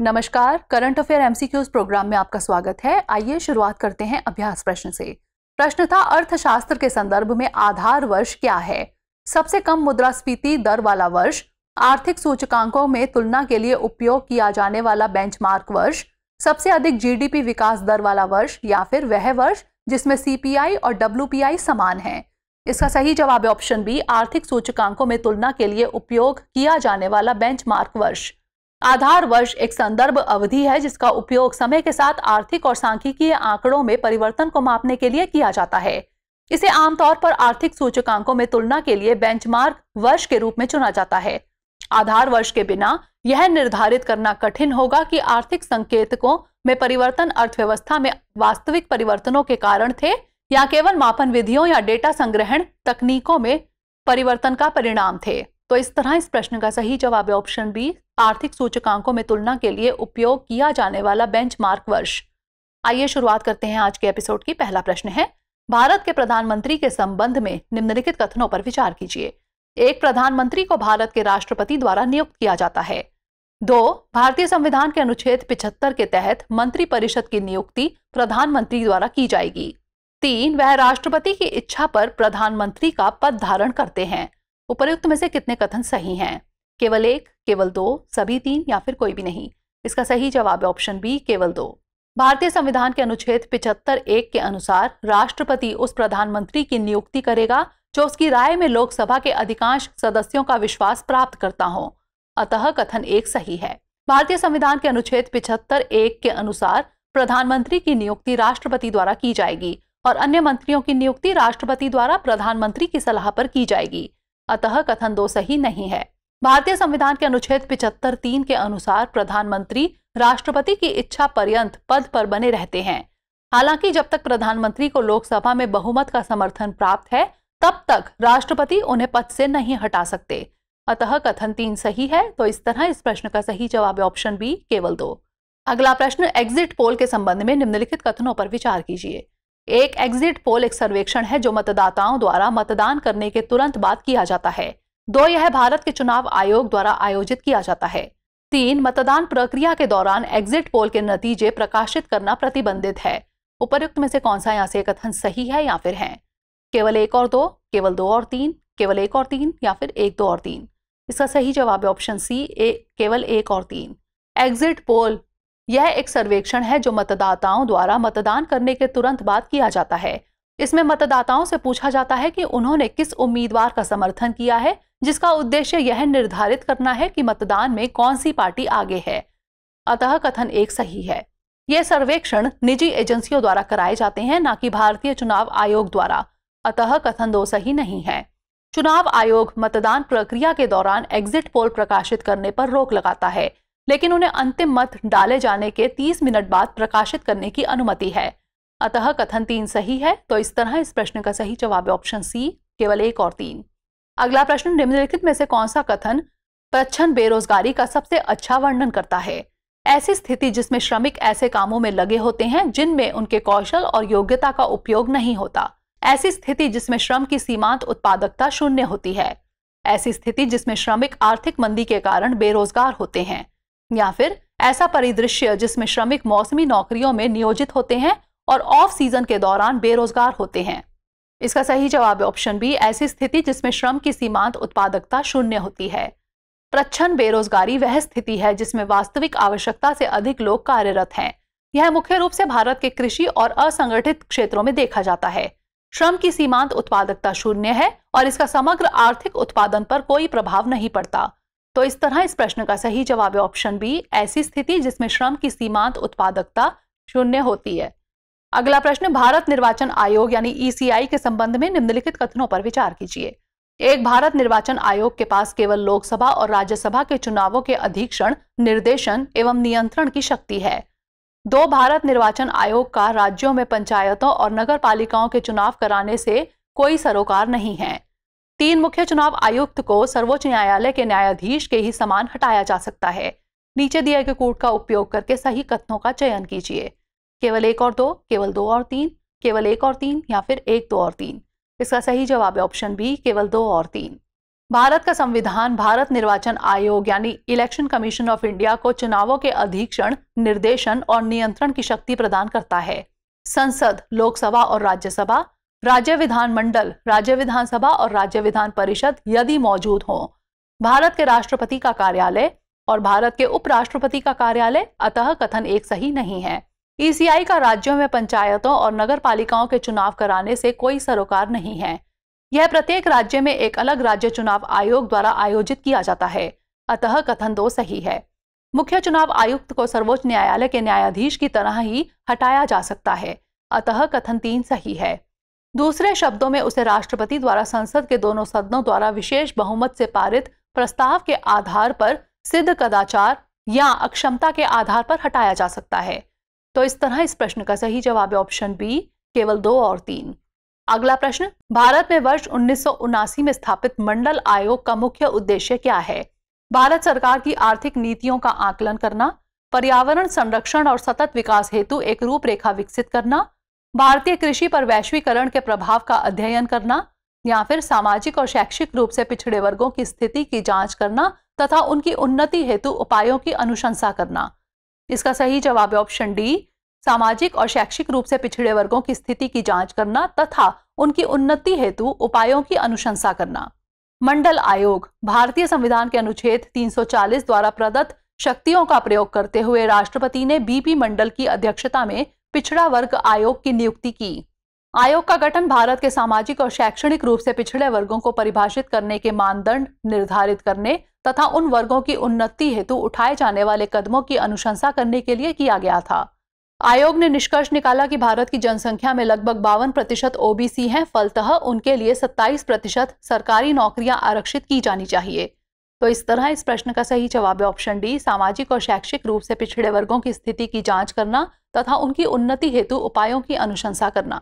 नमस्कार current affair MCQs programme में आपका स्वागत है आइए शुरुआत करते हैं अभ्यास प्रश्न से प्रश्न था अर्थशास्त्र के संदर्भ में आधार वर्ष क्या है सबसे कम मुद्रास्फीति दर वाला वर्ष आर्थिक सूचकांकों में तुलना के लिए उपयोग किया जाने वाला बेंचमार्क वर्ष सबसे अधिक जीडीपी विकास दर वाला वर्ष या फिर वह वर्ष जिसमें सीपीआई और डब्ल्यू समान है इसका सही जवाब है ऑप्शन बी आर्थिक सूचकांकों में तुलना के लिए उपयोग किया जाने वाला बेंचमार्क वर्ष आधार वर्ष एक संदर्भ अवधि है जिसका उपयोग समय के साथ आर्थिक और सांख्यिकीय आंकड़ों में परिवर्तन को मापने के लिए किया जाता है इसे आमतौर पर आर्थिक सूचकांकों में तुलना के लिए बेंचमार्क वर्ष के रूप में चुना जाता है आधार वर्ष के बिना यह निर्धारित करना कठिन होगा कि आर्थिक संकेतकों में परिवर्तन अर्थव्यवस्था में वास्तविक परिवर्तनों के कारण थे या केवल मापन विधियों या डेटा संग्रहण तकनीकों में परिवर्तन का परिणाम थे तो इस तरह इस प्रश्न का सही जवाब है ऑप्शन बी आर्थिक सूचकांकों में तुलना के लिए उपयोग किया जाने वाला बेंचमार्क वर्ष आइए शुरुआत करते हैं आज के एपिसोड की पहला प्रश्न है भारत के प्रधानमंत्री के संबंध में निम्नलिखित कथनों पर विचार कीजिए एक प्रधानमंत्री को भारत के राष्ट्रपति द्वारा नियुक्त किया जाता है दो भारतीय संविधान के अनुच्छेद पिछहत्तर के तहत मंत्रिपरिषद की नियुक्ति प्रधानमंत्री द्वारा की जाएगी तीन वह राष्ट्रपति की इच्छा पर प्रधानमंत्री का पद धारण करते हैं उपरयुक्त में से कितने कथन सही हैं केवल एक केवल दो सभी तीन या फिर कोई भी नहीं इसका सही जवाब है ऑप्शन बी केवल दो भारतीय संविधान के अनुच्छेद पिछहत्तर एक के अनुसार राष्ट्रपति उस प्रधानमंत्री की नियुक्ति करेगा जो उसकी राय में लोकसभा के अधिकांश सदस्यों का विश्वास प्राप्त करता हो अतः कथन एक सही है भारतीय संविधान के अनुच्छेद पिछहत्तर एक के अनुसार प्रधानमंत्री की नियुक्ति राष्ट्रपति द्वारा की जाएगी और अन्य मंत्रियों की नियुक्ति राष्ट्रपति द्वारा प्रधानमंत्री की सलाह पर की जाएगी अतः कथन दो सही नहीं है भारतीय संविधान के अनुच्छेद पिछहत्तर तीन के अनुसार प्रधानमंत्री राष्ट्रपति की इच्छा पर्यंत पद पर बने रहते हैं हालांकि जब तक प्रधानमंत्री को लोकसभा में बहुमत का समर्थन प्राप्त है तब तक राष्ट्रपति उन्हें पद से नहीं हटा सकते अतः कथन तीन सही है तो इस तरह इस प्रश्न का सही जवाब ऑप्शन बी केवल दो अगला प्रश्न एग्जिट पोल के संबंध में निम्नलिखित कथनों पर विचार कीजिए एक एग्जिट पोल एक सर्वेक्षण है जो मतदाताओं द्वारा मतदान करने के तुरंत बाद किया जाता है दो यह भारत के चुनाव आयोग द्वारा आयोजित किया जाता है तीन मतदान प्रक्रिया के दौरान एग्जिट पोल के नतीजे प्रकाशित करना प्रतिबंधित है उपरुक्त में से कौन सा यहाँ से कथन सही है या फिर है केवल एक और दो केवल दो और तीन केवल एक और तीन या फिर एक दो और तीन इसका सही जवाब है ऑप्शन सी ए केवल एक और तीन एग्जिट पोल यह एक सर्वेक्षण है जो मतदाताओं द्वारा मतदान करने के तुरंत बाद किया जाता है इसमें मतदाताओं से पूछा जाता है कि उन्होंने किस उम्मीदवार का समर्थन किया है जिसका उद्देश्य यह निर्धारित करना है कि मतदान में कौन सी पार्टी आगे है अतः कथन एक सही है यह सर्वेक्षण निजी एजेंसियों द्वारा कराए जाते हैं न कि भारतीय चुनाव आयोग द्वारा अतः कथन दो सही नहीं है चुनाव आयोग मतदान प्रक्रिया के दौरान एग्जिट पोल प्रकाशित करने पर रोक लगाता है लेकिन उन्हें अंतिम मत डाले जाने के 30 मिनट बाद प्रकाशित करने की अनुमति है अतः कथन तीन सही है तो इस तरह इस प्रश्न का सही जवाब ऑप्शन सी केवल एक और तीन अगला प्रश्न निम्नलिखित में से कौन सा कथन प्रच्छन बेरोजगारी का सबसे अच्छा वर्णन करता है ऐसी स्थिति जिसमें श्रमिक ऐसे कामों में लगे होते हैं जिनमें उनके कौशल और योग्यता का उपयोग नहीं होता ऐसी स्थिति जिसमें श्रम की सीमांत उत्पादकता शून्य होती है ऐसी स्थिति जिसमें श्रमिक आर्थिक मंदी के कारण बेरोजगार होते हैं या फिर ऐसा परिदृश्य जिसमें श्रमिक मौसमी नौकरियों में नियोजित होते हैं और ऑफ सीजन के दौरान बेरोजगार होते हैं इसका सही जवाब है ऑप्शन बी ऐसी स्थिति जिसमें श्रम की सीमांत उत्पादकता शून्य होती है प्रच्छन बेरोजगारी वह स्थिति है जिसमें वास्तविक आवश्यकता से अधिक लोग कार्यरत हैं यह मुख्य रूप से भारत के कृषि और असंगठित क्षेत्रों में देखा जाता है श्रम की सीमांत उत्पादकता शून्य है और इसका समग्र आर्थिक उत्पादन पर कोई प्रभाव नहीं पड़ता तो इस तरह इस प्रश्न का सही जवाब है ऑप्शन बी ऐसी स्थिति जिसमें श्रम की सीमांत उत्पादकता शून्य होती है अगला प्रश्न भारत निर्वाचन आयोग यानी ईसीआई e के संबंध में निम्नलिखित कथनों पर विचार कीजिए एक भारत निर्वाचन आयोग के पास केवल लोकसभा और राज्यसभा के चुनावों के अधीक्षण निर्देशन एवं नियंत्रण की शक्ति है दो भारत निर्वाचन आयोग का राज्यों में पंचायतों और नगर पालिकाओं के चुनाव कराने से कोई सरोकार नहीं है तीन मुख्य चुनाव आयुक्त को सर्वोच्च न्यायालय के न्यायाधीश के ही समान हटाया जा सकता है नीचे दिए गए कोड का उपयोग करके सही कथनों का चयन कीजिए केवल एक और दो केवल दो और तीन केवल एक और तीन या फिर एक दो और तीन इसका सही जवाब है ऑप्शन बी केवल दो और तीन भारत का संविधान भारत निर्वाचन आयोग यानी इलेक्शन कमीशन ऑफ इंडिया को चुनावों के अधीक्षण निर्देशन और नियंत्रण की शक्ति प्रदान करता है संसद लोकसभा और राज्यसभा राज्य विधानमंडल राज्य विधानसभा और राज्य विधान परिषद यदि मौजूद हो भारत के राष्ट्रपति का कार्यालय और भारत के उपराष्ट्रपति का कार्यालय अतः कथन एक सही नहीं है ईसीआई e का राज्यों में पंचायतों और नगर पालिकाओं के चुनाव कराने से कोई सरोकार नहीं है यह प्रत्येक राज्य में एक अलग राज्य चुनाव आयोग द्वारा आयोजित किया जाता है अतः कथन दो सही है मुख्य चुनाव आयुक्त को सर्वोच्च न्यायालय के न्यायाधीश की तरह ही हटाया जा सकता है अतः कथन तीन सही है दूसरे शब्दों में उसे राष्ट्रपति द्वारा संसद के दोनों सदनों द्वारा विशेष बहुमत से पारित प्रस्ताव के आधार पर सिद्ध कदाचार या अक्षमता के आधार पर हटाया जा सकता है तो इस तरह इस प्रश्न का सही जवाब है ऑप्शन बी केवल दो और तीन अगला प्रश्न भारत में वर्ष उन्नीस में स्थापित मंडल आयोग का मुख्य उद्देश्य क्या है भारत सरकार की आर्थिक नीतियों का आकलन करना पर्यावरण संरक्षण और सतत विकास हेतु एक रूपरेखा विकसित करना भारतीय कृषि पर वैश्वीकरण के प्रभाव का अध्ययन करना या फिर सामाजिक और शैक्षिक रूप से पिछड़े वर्गों की स्थिति की जांच करना तथा उनकी उन्नति हेतु उपायों की अनुशंसा करना इसका सही जवाब है ऑप्शन डी सामाजिक और शैक्षिक रूप से पिछड़े वर्गों की स्थिति की जांच करना तथा उनकी उन्नति हेतु उपायों की अनुशंसा करना मंडल आयोग भारतीय संविधान के अनुच्छेद 340 द्वारा प्रदत्त शक्तियों का प्रयोग करते हुए राष्ट्रपति ने बीपी मंडल की अध्यक्षता में पिछड़ा वर्ग आयोग की नियुक्ति की आयोग का गठन भारत के सामाजिक और शैक्षणिक रूप से पिछड़े वर्गों को परिभाषित करने के मानदंड निर्धारित करने तथा उन वर्गों की उन्नति हेतु उठाए जाने वाले कदमों की अनुशंसा करने के लिए किया गया था आयोग ने निष्कर्ष निकाला कि भारत की जनसंख्या में लगभग बावन प्रतिशत ओबीसी हैं फलतः उनके लिए 27 प्रतिशत सरकारी नौकरियां आरक्षित की जानी चाहिए तो इस तरह इस प्रश्न का सही जवाब है ऑप्शन डी सामाजिक और शैक्षिक रूप से पिछड़े वर्गों की स्थिति की जांच करना तथा उनकी उन्नति हेतु उपायों की अनुशंसा करना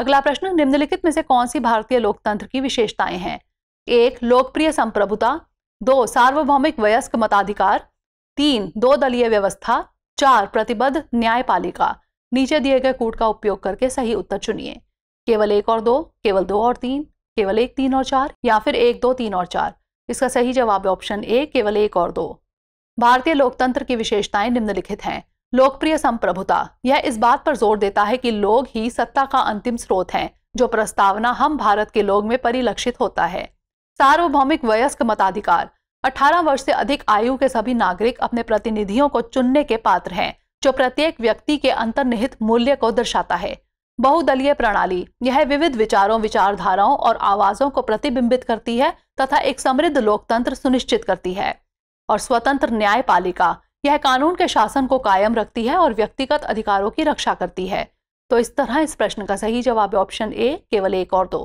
अगला प्रश्न निम्नलिखित में से कौन सी भारतीय लोकतंत्र की विशेषताएं हैं एक लोकप्रिय संप्रभुता दो सार्वभौमिक वयस्क मताधिकार तीन दो दलीय व्यवस्था चार प्रतिबद्ध न्यायपालिका नीचे दिए गए कूट का उपयोग करके सही उत्तर चुनिए केवल एक और दो केवल दो और तीन केवल एक तीन और चार या फिर एक दो तीन और चार इसका सही जवाब है ऑप्शन ए केवल एक और दो भारतीय लोकतंत्र की विशेषताएं निम्नलिखित हैं लोकप्रिय संप्रभुता यह इस बात पर जोर देता है कि लोग ही सत्ता का अंतिम स्रोत हैं जो प्रस्तावना हम भारत के लोग में परिलक्षित होता है सार्वभौमिक वयस्क मताधिकार 18 वर्ष से अधिक आयु के सभी नागरिक अपने प्रतिनिधियों को चुनने के पात्र हैं जो प्रत्येक व्यक्ति के अंतर्निहित मूल्य को दर्शाता है बहुदलीय प्रणाली यह विविध विचारों विचारधाराओं और आवाजों को प्रतिबिंबित करती है तथा एक समृद्ध लोकतंत्र सुनिश्चित करती है और स्वतंत्र न्यायपालिका यह कानून के शासन को कायम रखती है और व्यक्तिगत अधिकारों की रक्षा करती है तो इस तरह इस प्रश्न का सही जवाब है ऑप्शन ए केवल एक और दो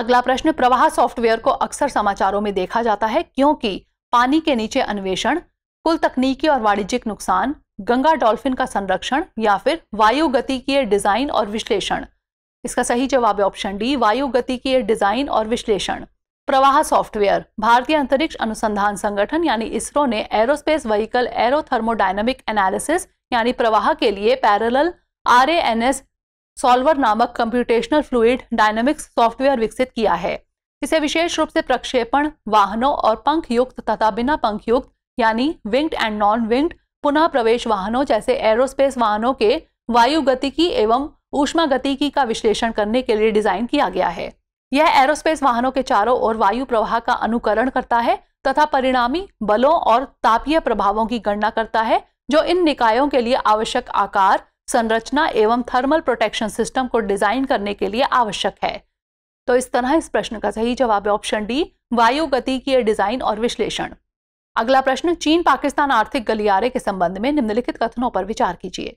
अगला प्रश्न प्रवाह सॉफ्टवेयर को अक्सर समाचारों में देखा जाता है क्योंकि पानी के नीचे अन्वेषण कुल तकनीकी और वाणिज्यिक नुकसान गंगा डॉल्फिन का संरक्षण या फिर वायु गति की डिजाइन और विश्लेषण इसका सही जवाब है ऑप्शन डी वायु गति की डिजाइन और विश्लेषण प्रवाह सॉफ्टवेयर भारतीय अंतरिक्ष अनुसंधान संगठन यानी इसरो ने aerospace vehicle aero thermodynamic analysis यानी प्रवाह के लिए पैरेलल आर सॉल्वर नामक कंप्यूटेशनल फ्लूड डायनामिक्स सॉफ्टवेयर विकसित किया है इसे विशेष रूप से प्रक्षेपण वाहनों और पंख युक्त तथा बिना पंख युक्त यानी विंग्ड एंड नॉन विंग्ड पुनः प्रवेश वाहनों जैसे एरोस्पेस वाहनों के वायु गतिकी एवं ऊष्मा गतिकी का विश्लेषण करने के लिए डिजाइन किया गया है यह एरोस्पेस वाहनों के चारों ओर वायु प्रवाह का अनुकरण करता है तथा परिणामी बलों और तापीय प्रभावों की गणना करता है जो इन निकायों के लिए आवश्यक आकार संरचना एवं थर्मल प्रोटेक्शन सिस्टम को डिजाइन करने के लिए आवश्यक है तो इस तरह इस प्रश्न का सही जवाब है ऑप्शन डी वायु गति की डिजाइन और विश्लेषण अगला प्रश्न चीन पाकिस्तान आर्थिक गलियारे के संबंध में निम्नलिखित कथनों पर विचार कीजिए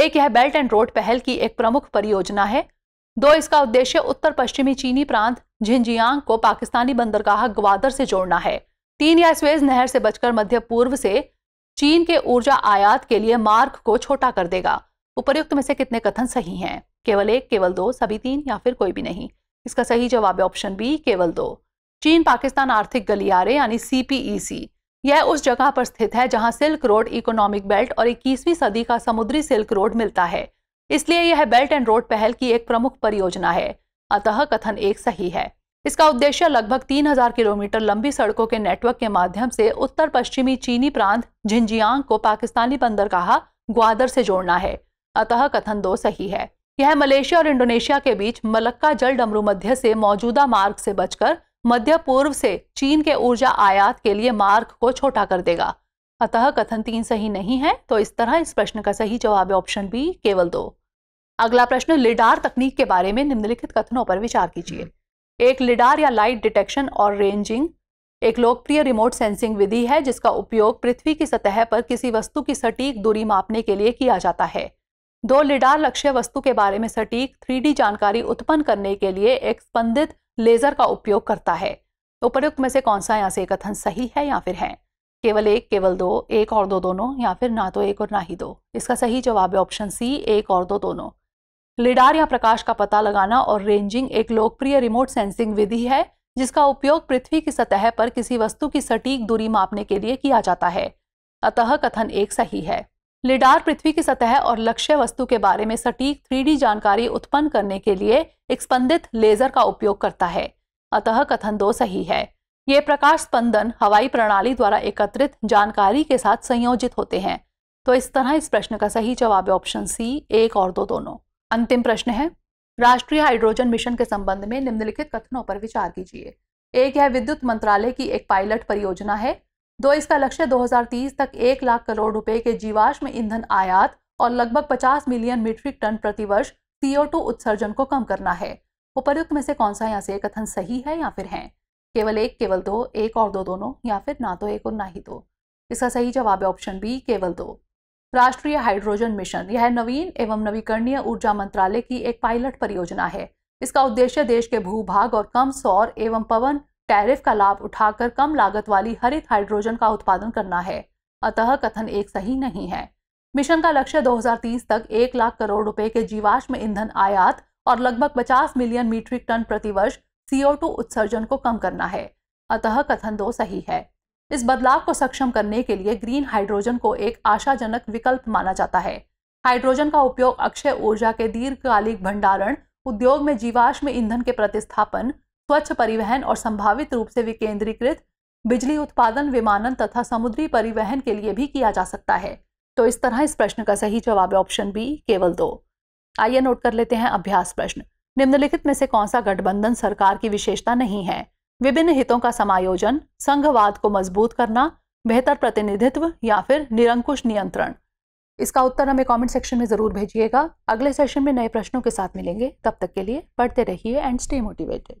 एक यह बेल्ट एंड रोड पहल की एक प्रमुख परियोजना है दो इसका उद्देश्य उत्तर पश्चिमी चीनी प्रांत झिंजियांग को पाकिस्तानी बंदरगाह ग्वादर से जोड़ना है तीन या स्वेज नहर से बचकर मध्य पूर्व से चीन के ऊर्जा आयात के लिए मार्ग को छोटा कर देगा उपर्युक्त में से कितने कथन सही हैं केवल एक केवल दो सभी तीन या फिर कोई भी नहीं इसका सही जवाब है ऑप्शन बी केवल दो चीन पाकिस्तान आर्थिक गलियारे यानी सीपीईसी यह उस जगह पर स्थित है जहां सिल्क रोड इकोनॉमिक बेल्ट और 21वीं सदी का समुद्री सिल्क रोड मिलता है इसलिए यह बेल्ट एंड रोड पहल की एक प्रमुख परियोजना है अतः कथन एक सही है इसका उद्देश्य लगभग 3000 किलोमीटर लंबी सड़कों के नेटवर्क के माध्यम से उत्तर पश्चिमी चीनी प्रांत झिंजियांग को पाकिस्तानी बंदर कहा ग्वादर से जोड़ना है अतः कथन दो सही है यह मलेशिया और इंडोनेशिया के बीच मलक्का जल डमरू मध्य से मौजूदा मार्ग से बचकर मध्य पूर्व से चीन के ऊर्जा आयात के लिए मार्ग को छोटा कर देगा अतः कथन तीन सही नहीं है तो इस तरह इस प्रश्न का सही जवाब है ऑप्शन बी केवल दो अगला प्रश्न लिडार तकनीक के बारे में निम्नलिखित कथनों पर विचार कीजिए एक लिडार या लाइट डिटेक्शन और रेंजिंग एक लोकप्रिय रिमोट सेंसिंग विधि है जिसका उपयोग पृथ्वी की सतह पर किसी वस्तु की सटीक दूरी मापने के लिए किया जाता है दो लिडार लक्ष्य वस्तु के बारे में सटीक थ्री जानकारी उत्पन्न करने के लिए एक स्पंदित लेजर का उपयोग करता है उपरुक्त तो में से कौन सा यहाँ से कथन सही है या फिर है केवल एक केवल दो एक और दो दोनों या फिर ना तो एक और ना ही दो इसका सही जवाब है ऑप्शन सी एक और दो दोनों लिडार या प्रकाश का पता लगाना और रेंजिंग एक लोकप्रिय रिमोट सेंसिंग विधि है जिसका उपयोग पृथ्वी की सतह पर किसी वस्तु की सटीक दूरी मापने के लिए किया जाता है अतः कथन एक सही है लिडार पृथ्वी की सतह और लक्ष्य वस्तु के बारे में सटीक थ्री जानकारी उत्पन्न करने के लिए एक स्पंदित लेजर का उपयोग करता है अतः कथन दो सही है ये प्रकाश स्पंदन हवाई प्रणाली द्वारा एकत्रित जानकारी के साथ संयोजित होते हैं तो इस तरह इस प्रश्न का सही जवाब है ऑप्शन सी एक और दो दोनों अंतिम प्रश्न है राष्ट्रीय हाइड्रोजन मिशन के संबंध में निम्नलिखित कथनों पर विचार कीजिए एक यह विद्युत मंत्रालय की एक पायलट परियोजना है दो इसका लक्ष्य 2030 तक एक लाख करोड़ रुपए के जीवाश्म ईंधन आयात और लगभग 50 मिलियन मीट्रिक टन प्रतिवर्ष टू उत्सर्जन को कम करना है उपर्युक्त में से कौन सा यहाँ से कथन सही है या फिर है केवल एक केवल दो एक और दो दोनों या फिर ना तो एक और ना ही दो इसका सही जवाब है ऑप्शन बी केवल दो राष्ट्रीय हाइड्रोजन मिशन यह नवीन एवं नवीकरणीय ऊर्जा मंत्रालय की एक पायलट परियोजना है इसका उद्देश्य देश के भूभाग और कम सौर एवं पवन टैरिफ का लाभ उठाकर कम लागत वाली हरित हाइड्रोजन का उत्पादन करना है अतः कथन एक सही नहीं है मिशन का लक्ष्य 2030 तक एक लाख करोड़ रुपए के जीवाश्म ईंधन आयात और लगभग 50 मिलियन मीट्रिक टन प्रतिवर्ष CO2 उत्सर्जन को कम करना है अतः कथन दो सही है इस बदलाव को सक्षम करने के लिए ग्रीन हाइड्रोजन को एक आशाजनक विकल्प माना जाता है हाइड्रोजन का उपयोग अक्षय ऊर्जा के दीर्घकालिक भंडारण उद्योग में जीवाश्म ईंधन के प्रतिस्थापन स्वच्छ परिवहन और संभावित रूप से विकेंद्रीकृत बिजली उत्पादन विमानन तथा समुद्री परिवहन के लिए भी किया जा सकता है तो इस तरह इस प्रश्न का सही जवाब है ऑप्शन बी केवल दो आइए नोट कर लेते हैं अभ्यास प्रश्न निम्नलिखित में से कौन सा गठबंधन सरकार की विशेषता नहीं है विभिन्न हितों का समायोजन संघवाद को मजबूत करना बेहतर प्रतिनिधित्व या फिर निरंकुश नियंत्रण इसका उत्तर हमें कमेंट सेक्शन में ज़रूर भेजिएगा अगले सेशन में नए प्रश्नों के साथ मिलेंगे तब तक के लिए पढ़ते रहिए एंड स्टे मोटिवेटेड